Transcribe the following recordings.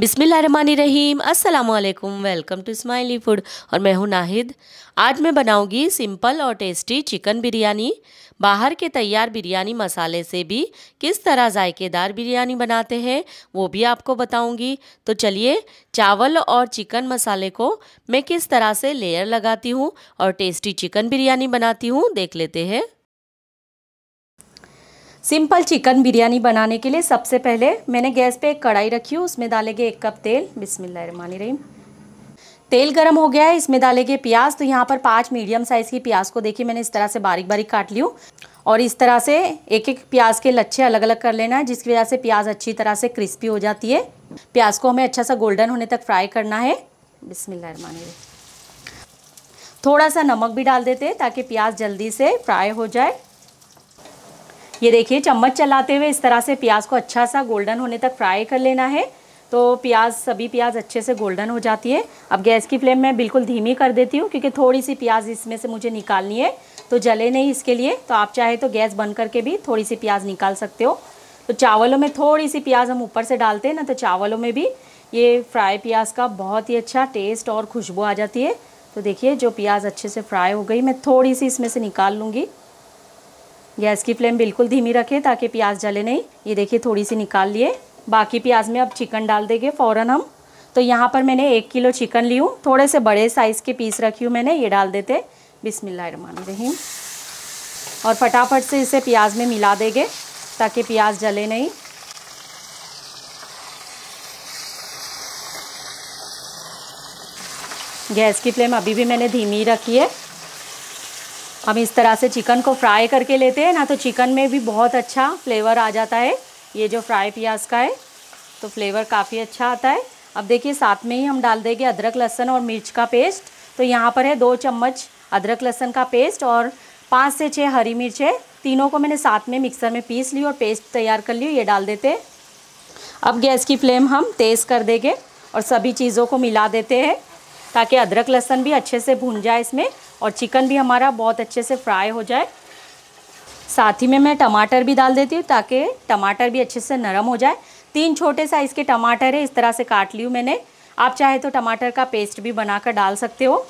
बिसमीम अल्लाम welcome to smiley food और मैं हूं नाहिद आज मैं बनाऊंगी सिंपल और टेस्टी चिकन बिरयानी बाहर के तैयार बिरयानी मसाले से भी किस तरह जायकेदार बिरयानी बनाते हैं वो भी आपको बताऊंगी तो चलिए चावल और चिकन मसाले को मैं किस तरह से लेयर लगाती हूँ और टेस्टी चिकन बिरयानी बनाती हूँ देख लेते हैं सिंपल चिकन बिरयानी बनाने के लिए सबसे पहले मैंने गैस पे एक कढ़ाई रखी हूँ उसमें डालेंगे एक कप तेल बिसमिल्लामानी रहीम तेल गरम हो गया है इसमें डालेंगे प्याज तो यहाँ पर पाँच मीडियम साइज़ की प्याज को देखिए मैंने इस तरह से बारीक बारीक काट ली हूँ और इस तरह से एक एक प्याज के लच्छे अलग अलग कर लेना है जिसकी वजह से प्याज अच्छी तरह से क्रिस्पी हो जाती है प्याज को हमें अच्छा सा गोल्डन होने तक फ्राई करना है बिसमिल्लामान थोड़ा सा नमक भी डाल देते हैं ताकि प्याज जल्दी से फ्राई हो जाए ये देखिए चम्मच चलाते हुए इस तरह से प्याज को अच्छा सा गोल्डन होने तक फ्राई कर लेना है तो प्याज सभी प्याज अच्छे से गोल्डन हो जाती है अब गैस की फ्लेम मैं बिल्कुल धीमी कर देती हूँ क्योंकि थोड़ी सी प्याज इसमें से मुझे निकालनी है तो जले नहीं इसके लिए तो आप चाहे तो गैस बंद करके भी थोड़ी सी प्याज निकाल सकते हो तो चावलों में थोड़ी सी प्याज हम ऊपर से डालते हैं ना तो चावलों में भी ये फ्राई प्याज का बहुत ही अच्छा टेस्ट और खुशबू आ जाती है तो देखिए जो प्याज अच्छे से फ्राई हो गई मैं थोड़ी सी इसमें से निकाल लूँगी गैस की फ्लेम बिल्कुल धीमी रखें ताकि प्याज जले नहीं ये देखिए थोड़ी सी निकाल लिए बाकी प्याज में अब चिकन डाल देंगे फ़ौरन हम तो यहाँ पर मैंने एक किलो चिकन ली हूँ थोड़े से बड़े साइज़ के पीस रखी हूँ मैंने ये डाल देते रहीम और फटाफट से इसे प्याज में मिला देंगे ताकि प्याज जले नहीं गैस की फ्लेम अभी भी मैंने धीमी रखी है हम इस तरह से चिकन को फ्राई करके लेते हैं ना तो चिकन में भी बहुत अच्छा फ्लेवर आ जाता है ये जो फ्राई प्याज का है तो फ्लेवर काफ़ी अच्छा आता है अब देखिए साथ में ही हम डाल देंगे अदरक लहसन और मिर्च का पेस्ट तो यहाँ पर है दो चम्मच अदरक लहसन का पेस्ट और पाँच से छः हरी मिर्च है तीनों को मैंने साथ में मिक्सर में पीस ली और पेस्ट तैयार कर ली ये डाल देते अब गैस की फ्लेम हम तेज़ कर देंगे और सभी चीज़ों को मिला देते हैं ताकि अदरक लहसन भी अच्छे से भून जाए इसमें और चिकन भी हमारा बहुत अच्छे से फ्राई हो जाए साथ ही में मैं टमाटर भी डाल देती हूँ ताकि टमाटर भी अच्छे से नरम हो जाए तीन छोटे साइज़ के टमाटर है इस तरह से काट ली हूँ मैंने आप चाहे तो टमाटर का पेस्ट भी बनाकर डाल सकते हो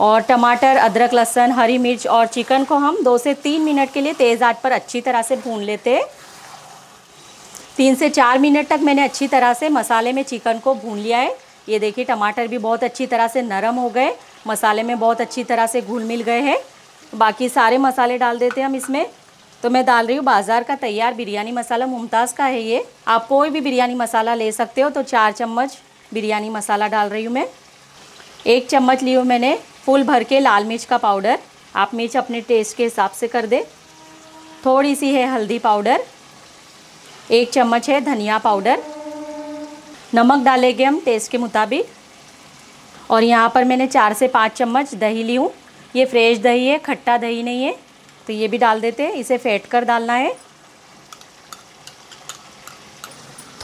और टमाटर अदरक लहसुन हरी मिर्च और चिकन को हम दो से तीन मिनट के लिए तेज़ आंच पर अच्छी तरह से भून लेते हैं तीन से चार मिनट तक मैंने अच्छी तरह से मसाले में चिकन को भून लिया है ये देखिए टमाटर भी बहुत अच्छी तरह से नरम हो गए मसाले में बहुत अच्छी तरह से घुल मिल गए हैं बाकी सारे मसाले डाल देते हैं हम इसमें तो मैं डाल रही हूँ बाज़ार का तैयार बिरयानी मसाला मुमताज़ का है ये आप कोई भी बिरयानी मसाला ले सकते हो तो चार चम्मच बिरयानी मसाला डाल रही हूँ मैं एक चम्मच ली हूँ मैंने फुल भर के लाल मिर्च का पाउडर आप मिर्च अपने टेस्ट के हिसाब से कर दे थोड़ी सी है हल्दी पाउडर एक चम्मच है धनिया पाउडर नमक डालेंगे हम टेस्ट के मुताबिक और यहाँ पर मैंने चार से पाँच चम्मच दही ली हूँ ये फ्रेश दही है खट्टा दही नहीं है तो ये भी डाल देते हैं इसे फेंट कर डालना है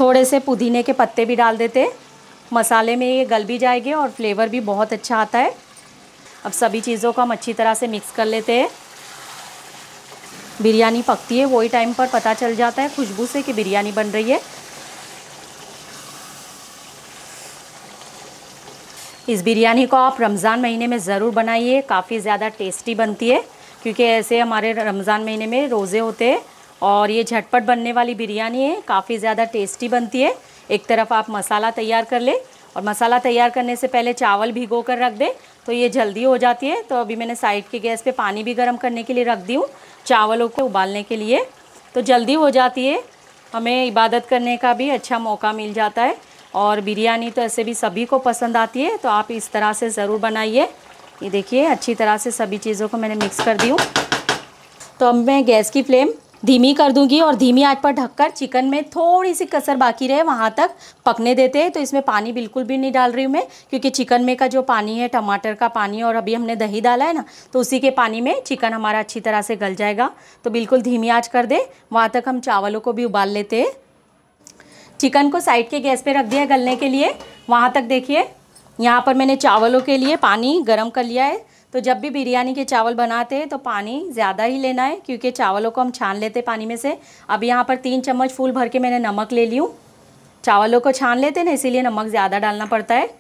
थोड़े से पुदीने के पत्ते भी डाल देते मसाले में ये गल भी जाएंगे और फ्लेवर भी बहुत अच्छा आता है अब सभी चीज़ों को हम अच्छी तरह से मिक्स कर लेते हैं बिरयानी पकती है वही टाइम पर पता चल जाता है खुशबू से कि बिरयानी बन रही है इस बिरयानी को आप रमज़ान महीने में ज़रूर बनाइए काफ़ी ज़्यादा टेस्टी बनती है क्योंकि ऐसे हमारे रमज़ान महीने में रोज़े होते हैं और ये झटपट बनने वाली बिरयानी है काफ़ी ज़्यादा टेस्टी बनती है एक तरफ आप मसाला तैयार कर लें और मसाला तैयार करने से पहले चावल भिगो कर रख दें तो ये जल्दी हो जाती है तो अभी मैंने साइड के गैस पे पानी भी गर्म करने के लिए रख दी हूँ चावलों को उबालने के लिए तो जल्दी हो जाती है हमें इबादत करने का भी अच्छा मौका मिल जाता है और बिरयानी तो ऐसे भी सभी को पसंद आती है तो आप इस तरह से ज़रूर बनाइए ये देखिए अच्छी तरह से सभी चीज़ों को मैंने मिक्स कर दी हूँ तो अब मैं गैस की फ्लेम धीमी कर दूंगी और धीमी आंच पर ढककर चिकन में थोड़ी सी कसर बाकी रहे वहाँ तक पकने देते हैं तो इसमें पानी बिल्कुल भी नहीं डाल रही हूँ मैं क्योंकि चिकन में का जो पानी है टमाटर का पानी और अभी हमने दही डाला है ना तो उसी के पानी में चिकन हमारा अच्छी तरह से गल जाएगा तो बिल्कुल धीमी आँच कर दे वहाँ तक हम चावलों को भी उबाल लेते हैं चिकन को साइड के गैस पे रख दिया गलने के लिए वहाँ तक देखिए यहाँ पर मैंने चावलों के लिए पानी गर्म कर लिया है तो जब भी बिरयानी के चावल बनाते हैं तो पानी ज़्यादा ही लेना है क्योंकि चावलों को हम छान लेते पानी में से अब यहाँ पर तीन चम्मच फूल भर के मैंने नमक ले ली चावलों को छान लेते ना इसीलिए नमक ज़्यादा डालना पड़ता है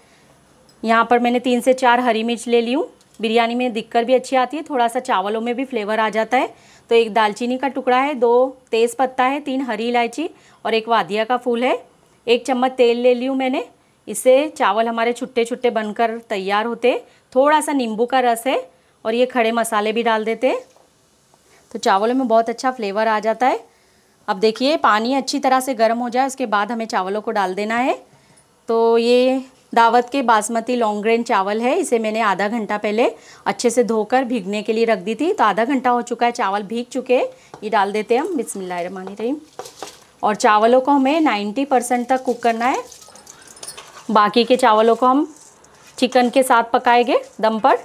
यहाँ पर मैंने तीन से चार हरी मिर्च ले ली बिरयानी में दिक्कत भी अच्छी आती है थोड़ा सा चावलों में भी फ्लेवर आ जाता है तो एक दालचीनी का टुकड़ा है दो तेज़ पत्ता है तीन हरी इलायची और एक वादिया का फूल है एक चम्मच तेल ले ली हूँ मैंने इससे चावल हमारे छुट्टे छुट्टे बनकर तैयार होते थोड़ा सा नींबू का रस है और ये खड़े मसाले भी डाल देते तो चावलों में बहुत अच्छा फ्लेवर आ जाता है अब देखिए पानी अच्छी तरह से गर्म हो जाए उसके बाद हमें चावलों को डाल देना है तो ये दावत के बासमती लॉन्ग ग्रेन चावल है इसे मैंने आधा घंटा पहले अच्छे से धोकर भीगने के लिए रख दी थी तो आधा घंटा हो चुका है चावल भीग चुके ये डाल देते हैं हम बिसमिल्लर रहीम और चावलों को हमें 90 परसेंट तक कुक करना है बाकी के चावलों को हम चिकन के साथ पकाएंगे दम पर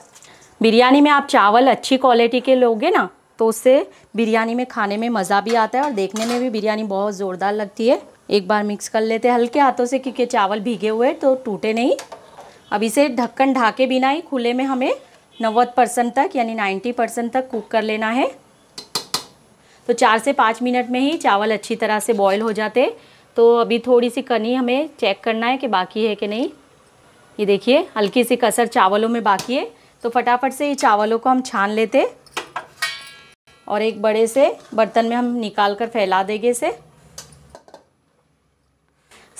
बिरयानी में आप चावल अच्छी क्वालिटी के लोगे ना तो उससे बिरयानी में खाने में मज़ा भी आता है और देखने में भी बिरयानी बहुत ज़ोरदार लगती है एक बार मिक्स कर लेते हैं हल्के हाथों से क्योंकि चावल भीगे हुए तो टूटे नहीं अब इसे ढक्कन ढाके बिना ही खुले में हमें नव्वद परसेंट तक यानी नाइन्टी परसेंट तक कुक कर लेना है तो चार से पाँच मिनट में ही चावल अच्छी तरह से बॉयल हो जाते तो अभी थोड़ी सी कनी हमें चेक करना है कि बाकी है कि नहीं ये देखिए हल्की सी कसर चावलों में बाकी है तो फटाफट से ये चावलों को हम छान लेते और एक बड़े से बर्तन में हम निकाल कर फैला देंगे इसे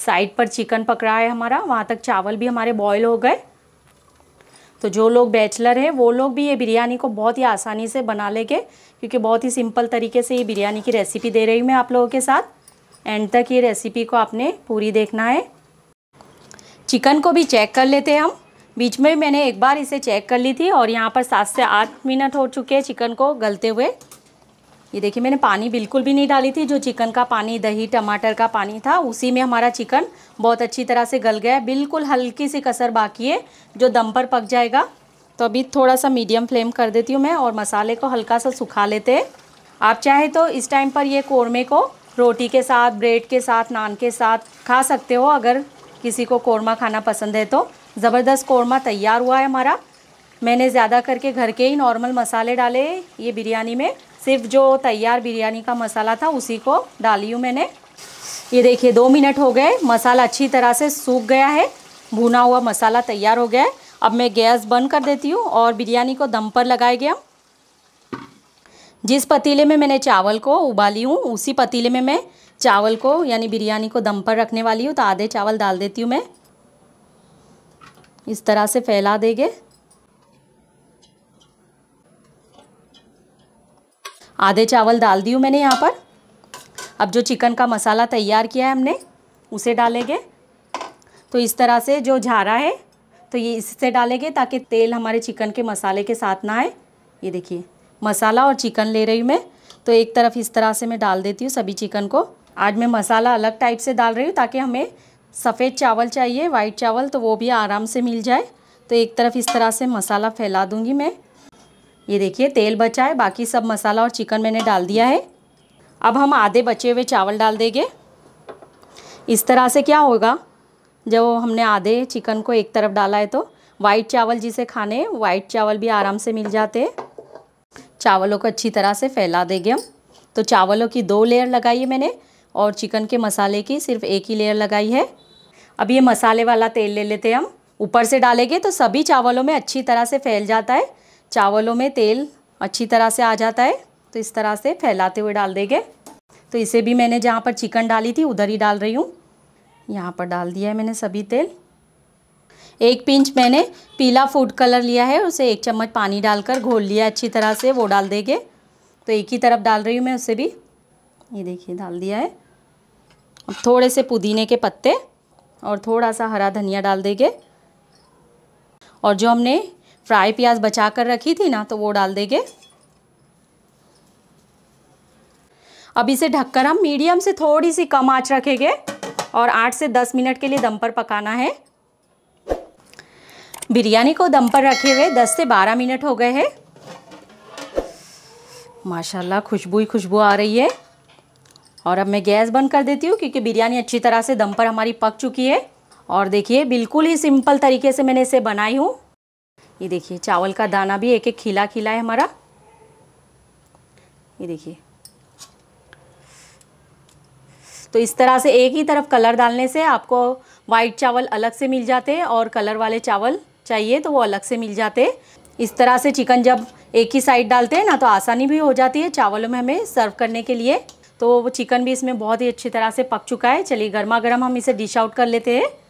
साइड पर चिकन पकड़ा है हमारा वहाँ तक चावल भी हमारे बॉयल हो गए तो जो लोग बैचलर हैं वो लोग भी ये बिरयानी को बहुत ही आसानी से बना लेंगे क्योंकि बहुत ही सिंपल तरीके से ये बिरयानी की रेसिपी दे रही हूँ मैं आप लोगों के साथ एंड तक ये रेसिपी को आपने पूरी देखना है चिकन को भी चेक कर लेते हैं हम बीच में मैंने एक बार इसे चेक कर ली थी और यहाँ पर सात से आठ मिनट हो चुके हैं चिकन को गलते हुए ये देखिए मैंने पानी बिल्कुल भी नहीं डाली थी जो चिकन का पानी दही टमाटर का पानी था उसी में हमारा चिकन बहुत अच्छी तरह से गल गया है बिल्कुल हल्की सी कसर बाकी है जो दम पर पक जाएगा तो अभी थोड़ा सा मीडियम फ्लेम कर देती हूँ मैं और मसाले को हल्का सा सुखा लेते हैं आप चाहे तो इस टाइम पर ये कौरमे को रोटी के साथ ब्रेड के साथ नान के साथ खा सकते हो अगर किसी को कौरमा खाना पसंद है तो ज़बरदस्त कौरमा तैयार हुआ है हमारा मैंने ज़्यादा करके घर के ही नॉर्मल मसाले डाले ये बिरयानी में सिर्फ जो तैयार बिरयानी का मसाला था उसी को डाली हूँ मैंने ये देखिए दो मिनट हो गए मसाला अच्छी तरह से सूख गया है भुना हुआ मसाला तैयार हो गया है अब मैं गैस बंद कर देती हूँ और बिरयानी को दम पर लगाया गया जिस पतीले में मैंने चावल को उबाली हूँ उसी पतीले में मैं चावल को यानी बिरयानी को दम पर रखने वाली हूँ तो आधे चावल डाल देती हूँ मैं इस तरह से फैला देंगे आधे चावल डाल दी हूँ मैंने यहाँ पर अब जो चिकन का मसाला तैयार किया है हमने उसे डालेंगे तो इस तरह से जो झारा है तो ये इससे डालेंगे ताकि तेल हमारे चिकन के मसाले के साथ ना आए ये देखिए मसाला और चिकन ले रही हूँ मैं तो एक तरफ इस तरह से मैं डाल देती हूँ सभी चिकन को आज मैं मसाला अलग टाइप से डाल रही हूँ ताकि हमें सफ़ेद चावल चाहिए वाइट चावल तो वो भी आराम से मिल जाए तो एक तरफ इस तरह से मसाला फैला दूँगी मैं ये देखिए तेल बचा है बाकी सब मसाला और चिकन मैंने डाल दिया है अब हम आधे बचे हुए चावल डाल देंगे इस तरह से क्या होगा जब हमने आधे चिकन को एक तरफ डाला है तो वाइट चावल जिसे खाने वाइट चावल भी आराम से मिल जाते हैं चावलों को अच्छी तरह से फैला देंगे हम तो चावलों की दो लेयर लगाई है मैंने और चिकन के मसाले की सिर्फ एक ही लेयर लगाई है अब ये मसाले वाला तेल ले लेते हैं हम ऊपर से डालेंगे तो सभी चावलों में अच्छी तरह से फैल जाता है चावलों में तेल अच्छी तरह से आ जाता है तो इस तरह से फैलाते हुए डाल देंगे तो इसे भी मैंने जहाँ पर चिकन डाली थी उधर ही डाल रही हूँ यहाँ पर डाल दिया है मैंने सभी तेल एक पिंच मैंने पीला फूड कलर लिया है उसे एक चम्मच पानी डालकर घोल लिया अच्छी तरह से वो डाल देंगे तो एक ही तरफ डाल रही हूँ मैं उसे भी ये देखिए डाल दिया है अब थोड़े से पुदीने के पत्ते और थोड़ा सा हरा धनिया डाल देंगे और जो हमने फ्राई प्याज बचा कर रखी थी ना तो वो डाल देंगे अब इसे ढककर हम मीडियम से थोड़ी सी कम आँच रखेंगे और आठ से दस मिनट के लिए दम पर पकाना है बिरयानी को दम पर रखे हुए दस से बारह मिनट हो गए हैं माशाल्लाह खुशबू ही खुशबू आ रही है और अब मैं गैस बंद कर देती हूँ क्योंकि बिरयानी अच्छी तरह से दम पर हमारी पक चुकी है और देखिए बिल्कुल ही सिंपल तरीके से मैंने इसे बनाई हूँ ये देखिए चावल का दाना भी एक एक खिला खिला है हमारा ये देखिए तो इस तरह से एक ही तरफ कलर डालने से आपको वाइट चावल अलग से मिल जाते हैं और कलर वाले चावल चाहिए तो वो अलग से मिल जाते इस तरह से चिकन जब एक ही साइड डालते हैं ना तो आसानी भी हो जाती है चावलों में हमें सर्व करने के लिए तो वो चिकन भी इसमें बहुत ही अच्छी तरह से पक चुका है चलिए गर्मा गर्म हम इसे डिश आउट कर लेते हैं